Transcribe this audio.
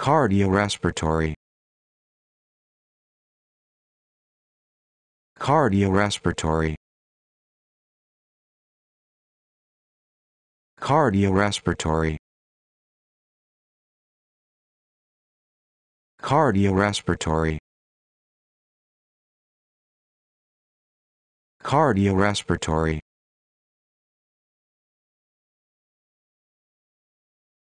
Cardiorespiratory Cardiorespiratory Cardiorespiratory Cardiorespiratory Cardiorespiratory